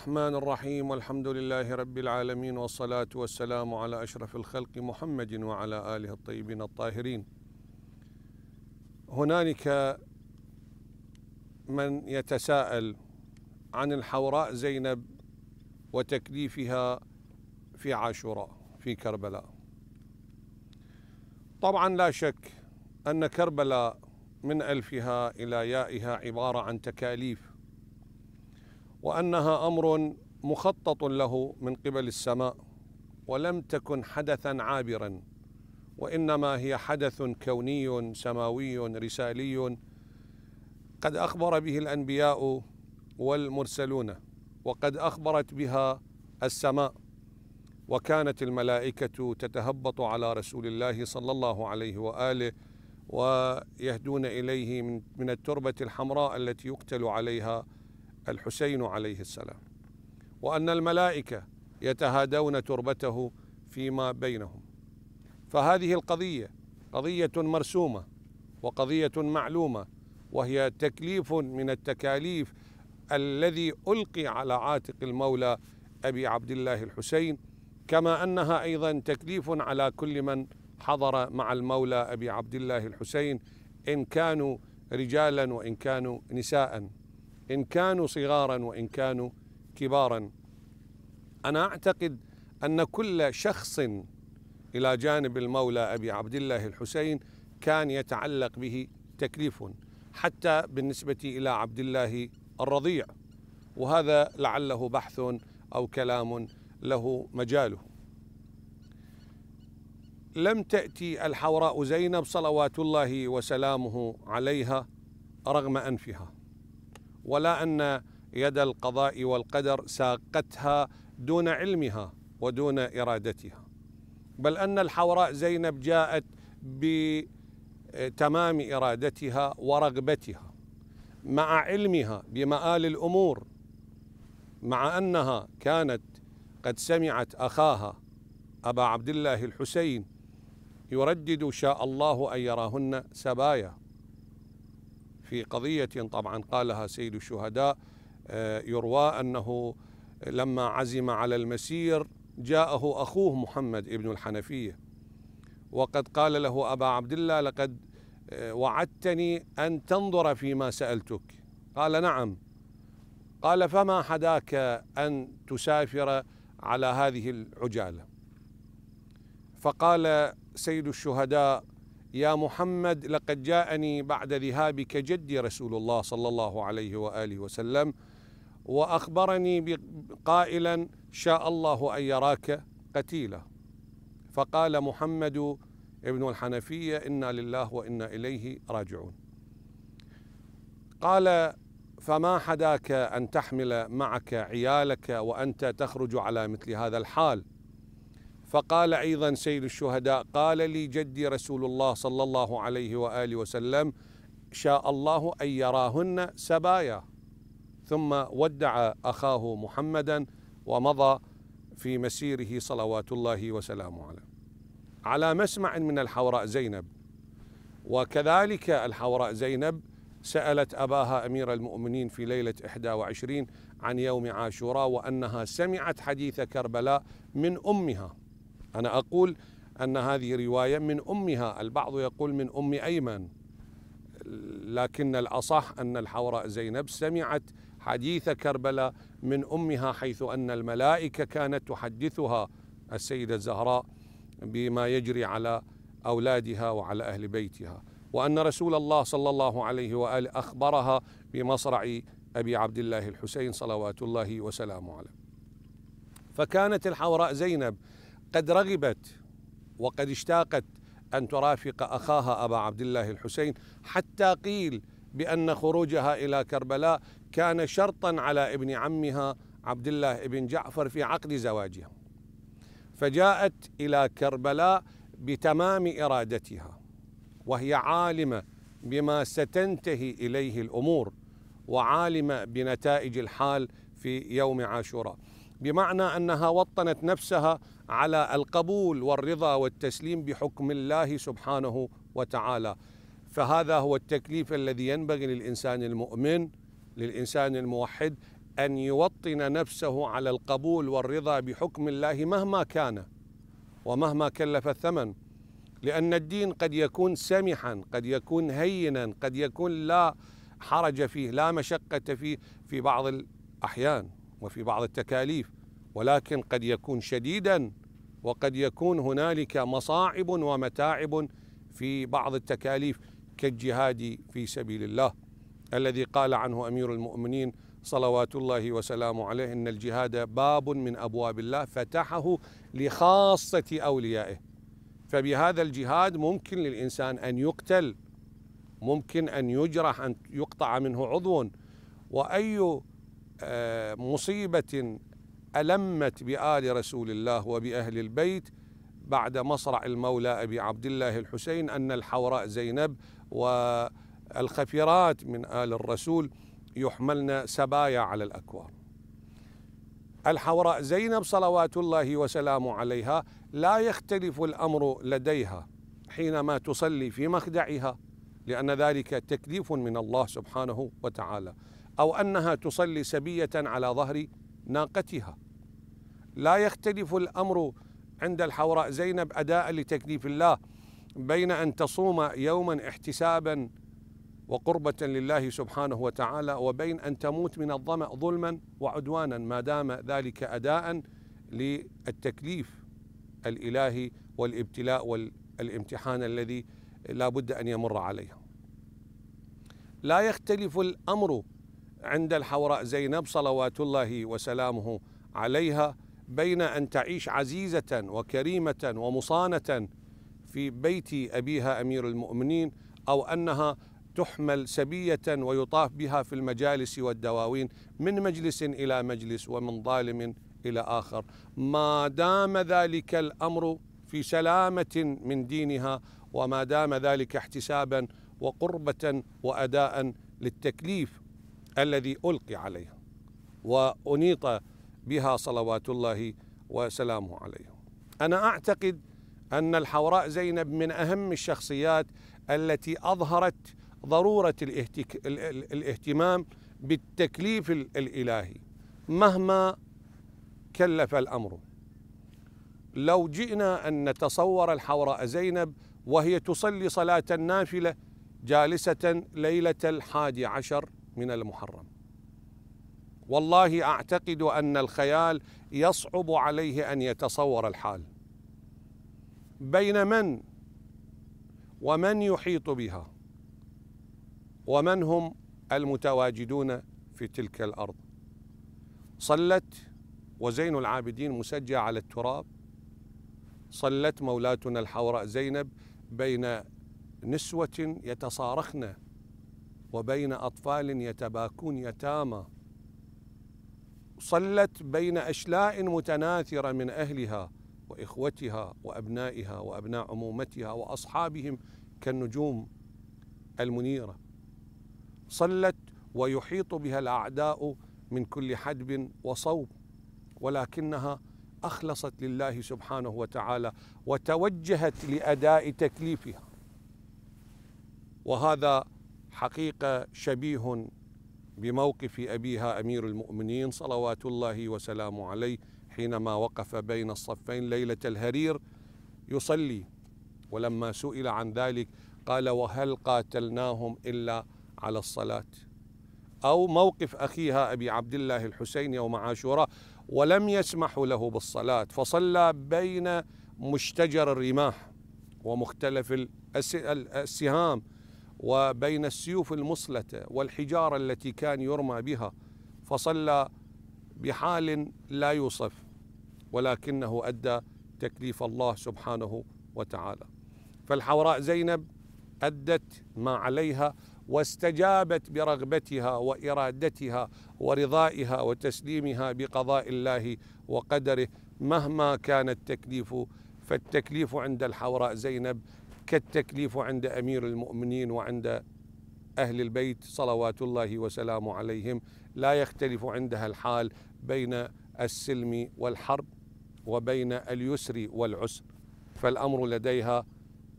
الرحمن الرحيم والحمد لله رب العالمين والصلاة والسلام على أشرف الخلق محمد وعلى آله الطيبين الطاهرين هنالك من يتساءل عن الحوراء زينب وتكليفها في عاشوراء في كربلاء طبعا لا شك أن كربلاء من ألفها إلى يائها عبارة عن تكاليف وانها امر مخطط له من قبل السماء ولم تكن حدثا عابرا وانما هي حدث كوني سماوي رسالي قد اخبر به الانبياء والمرسلون وقد اخبرت بها السماء وكانت الملائكه تتهبط على رسول الله صلى الله عليه واله ويهدون اليه من التربه الحمراء التي يقتل عليها الحسين عليه السلام وأن الملائكة يتهادون تربته فيما بينهم فهذه القضية قضية مرسومة وقضية معلومة وهي تكليف من التكاليف الذي ألقي على عاتق المولى أبي عبد الله الحسين كما أنها أيضا تكليف على كل من حضر مع المولى أبي عبد الله الحسين إن كانوا رجالا وإن كانوا نساءً إن كانوا صغارا وإن كانوا كبارا أنا أعتقد أن كل شخص إلى جانب المولى أبي عبد الله الحسين كان يتعلق به تكليف حتى بالنسبة إلى عبد الله الرضيع وهذا لعله بحث أو كلام له مجاله لم تأتي الحوراء زينب صلوات الله وسلامه عليها رغم أنفها ولا أن يد القضاء والقدر ساقتها دون علمها ودون إرادتها بل أن الحوراء زينب جاءت بتمام إرادتها ورغبتها مع علمها بمآل الأمور مع أنها كانت قد سمعت أخاها أبا عبد الله الحسين يردد شاء الله أن يراهن سبايا في قضية طبعا قالها سيد الشهداء آه، يروى أنه لما عزم على المسير جاءه أخوه محمد ابن الحنفية وقد قال له أبا عبد الله لقد آه، وعدتني أن تنظر فيما سألتك قال نعم قال فما حداك أن تسافر على هذه العجالة فقال سيد الشهداء يا محمد لقد جاءني بعد ذهابك جدي رسول الله صلى الله عليه واله وسلم واخبرني قائلا شاء الله ان يراك قتيلا فقال محمد ابن الحنفيه انا لله وانا اليه راجعون قال فما حداك ان تحمل معك عيالك وانت تخرج على مثل هذا الحال فقال ايضا سيد الشهداء قال لي جدي رسول الله صلى الله عليه واله وسلم شاء الله ان يراهن سبايا ثم ودع اخاه محمدا ومضى في مسيره صلوات الله وسلامه عليه على مسمع من الحوراء زينب وكذلك الحوراء زينب سألت أباها أمير المؤمنين في ليلة 21 عن يوم عاشوراء وأنها سمعت حديث كربلاء من أمها أنا أقول أن هذه رواية من أمها البعض يقول من أم أيمن لكن الأصح أن الحوراء زينب سمعت حديث كربلاء من أمها حيث أن الملائكة كانت تحدثها السيدة الزهراء بما يجري على أولادها وعلى أهل بيتها وأن رسول الله صلى الله عليه وآله أخبرها بمصرع أبي عبد الله الحسين صلوات الله وسلامه عليه فكانت الحوراء زينب قد رغبت وقد اشتاقت أن ترافق أخاها أبا عبد الله الحسين حتى قيل بأن خروجها إلى كربلاء كان شرطا على ابن عمها عبد الله بن جعفر في عقد زواجها فجاءت إلى كربلاء بتمام إرادتها وهي عالمة بما ستنتهي إليه الأمور وعالمة بنتائج الحال في يوم عاشوراء بمعنى انها وطنت نفسها على القبول والرضا والتسليم بحكم الله سبحانه وتعالى فهذا هو التكليف الذي ينبغي للانسان المؤمن للانسان الموحد ان يوطن نفسه على القبول والرضا بحكم الله مهما كان ومهما كلف الثمن لان الدين قد يكون سمحا قد يكون هينا قد يكون لا حرج فيه لا مشقه فيه في بعض الاحيان وفي بعض التكاليف ولكن قد يكون شديدا وقد يكون هنالك مصاعب ومتاعب في بعض التكاليف كالجهاد في سبيل الله الذي قال عنه امير المؤمنين صلوات الله وسلامه عليه ان الجهاد باب من ابواب الله فتحه لخاصه اوليائه فبهذا الجهاد ممكن للانسان ان يقتل ممكن ان يجرح ان يقطع منه عضو واي مصيبة ألمت بآل رسول الله وبأهل البيت بعد مصرع المولى أبي عبد الله الحسين أن الحوراء زينب والخفرات من آل الرسول يحملن سبايا على الأكوار الحوراء زينب صلوات الله وسلامه عليها لا يختلف الأمر لديها حينما تصلي في مخدعها لأن ذلك تكليف من الله سبحانه وتعالى أو أنها تصلي سبية على ظهر ناقتها لا يختلف الأمر عند الحوراء زينب أداء لتكليف الله بين أن تصوم يوما احتسابا وقربة لله سبحانه وتعالى وبين أن تموت من الظمأ ظلما وعدوانا ما دام ذلك أداء للتكليف الإلهي والابتلاء والامتحان الذي لا بد أن يمر عليها لا يختلف الأمر عند الحوراء زينب صلوات الله وسلامه عليها بين أن تعيش عزيزة وكريمة ومصانة في بيت أبيها أمير المؤمنين أو أنها تحمل سبية ويطاف بها في المجالس والدواوين من مجلس إلى مجلس ومن ظالم إلى آخر ما دام ذلك الأمر في سلامة من دينها وما دام ذلك احتسابا وقربة وأداء للتكليف الذي ألقي عليها وأنيط بها صلوات الله وسلامه عليه أنا أعتقد أن الحوراء زينب من أهم الشخصيات التي أظهرت ضرورة الاهتك... الاهتمام بالتكليف الإلهي مهما كلف الأمر لو جئنا أن نتصور الحوراء زينب وهي تصلي صلاة النافلة جالسة ليلة الحادي عشر من المحرم والله اعتقد ان الخيال يصعب عليه ان يتصور الحال بين من ومن يحيط بها ومن هم المتواجدون في تلك الارض صلت وزين العابدين مسجى على التراب صلت مولاتنا الحوراء زينب بين نسوه يتصارخن وبين أطفال يتباكون يتامى صلت بين أشلاء متناثرة من أهلها وإخوتها وأبنائها وأبناء عمومتها وأصحابهم كالنجوم المنيرة صلت ويحيط بها الأعداء من كل حدب وصوب ولكنها أخلصت لله سبحانه وتعالى وتوجهت لأداء تكليفها وهذا حقيقه شبيه بموقف ابيها امير المؤمنين صلوات الله وسلامه عليه حينما وقف بين الصفين ليله الهرير يصلي ولما سئل عن ذلك قال وهل قاتلناهم الا على الصلاه او موقف اخيها ابي عبد الله الحسين يوم عاشوراء ولم يسمح له بالصلاه فصلى بين مشتجر الرماح ومختلف السهام وبين السيوف المصلته والحجاره التي كان يرمى بها فصلى بحال لا يوصف ولكنه ادى تكليف الله سبحانه وتعالى فالحوراء زينب ادت ما عليها واستجابت برغبتها وارادتها ورضائها وتسليمها بقضاء الله وقدره مهما كان التكليف فالتكليف عند الحوراء زينب كالتكليف عند امير المؤمنين وعند اهل البيت صلوات الله وسلامه عليهم لا يختلف عندها الحال بين السلم والحرب وبين اليسر والعسر فالامر لديها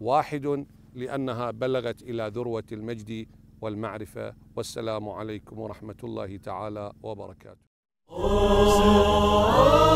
واحد لانها بلغت الى ذروه المجد والمعرفه والسلام عليكم ورحمه الله تعالى وبركاته.